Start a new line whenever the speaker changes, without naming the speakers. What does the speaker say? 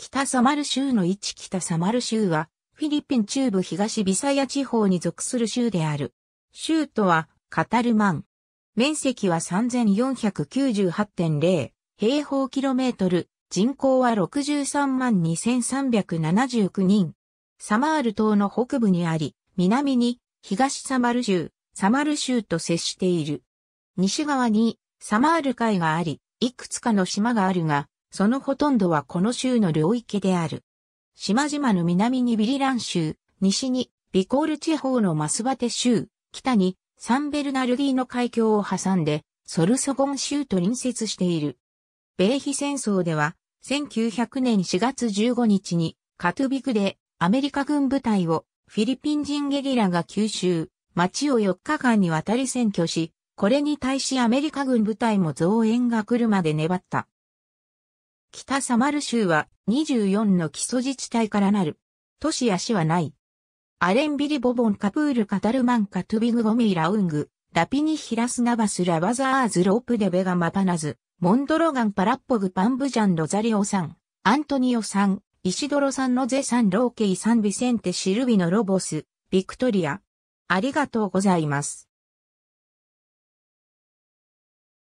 北サマル州
の一北サマル州は、フィリピン中部東ビサヤ地方に属する州である。州都はカタルマン。面積は3498.0平方キロメートル、人口は63万2379人。サマール島の北部にあり、南に東サマル州、サマル州と接している。西側にサマール海があり、いくつかの島があるが、そのほとんどはこの州の領域である。島々の南にビリラン州、西にビコール地方のマスバテ州、北にサンベルナルディの海峡を挟んで、ソルソゴン州と隣接している。米比戦争では、1900年4月15日にカトゥビクでアメリカ軍部隊をフィリピン人ゲリラが吸収、町を4日間にわたり占拠し、これに対しアメリカ軍部隊も増援が来るまで粘った。北サマル州は24の基礎自治体からなる。都市や市はない。アレンビリボボンカプールカタルマンカトゥビグゴミーラウング、ラピニヒラスナバスラバザーズロープデベガマパナズ、モンドロガンパラッポグパンブジャンロザリオさん、アントニオさん、イシドロさんのゼサンローケイサンビセンテシルビのロボス、ビクトリア。あり
がとうございます。